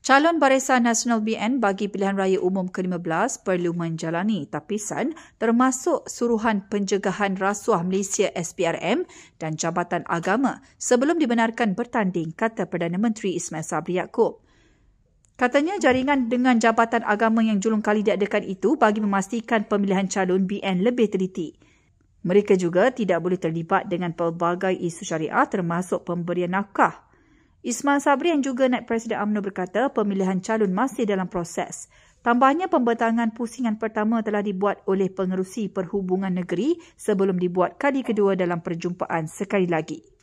Calon Barisan Nasional BN bagi pilihan raya umum ke-15 perlu menjalani tapisan termasuk suruhan pencegahan rasuah Malaysia SPRM dan Jabatan Agama sebelum dibenarkan bertanding, kata Perdana Menteri Ismail Sabri Yaakob. Katanya jaringan dengan Jabatan Agama yang julung kali diadakan itu bagi memastikan pemilihan calon BN lebih teliti. Mereka juga tidak boleh terlibat dengan pelbagai isu syariah termasuk pemberian nafkah. Ismail Sabri yang juga naik Presiden UMNO berkata pemilihan calon masih dalam proses. Tambahnya pembentangan pusingan pertama telah dibuat oleh pengerusi perhubungan negeri sebelum dibuat kali kedua dalam perjumpaan sekali lagi.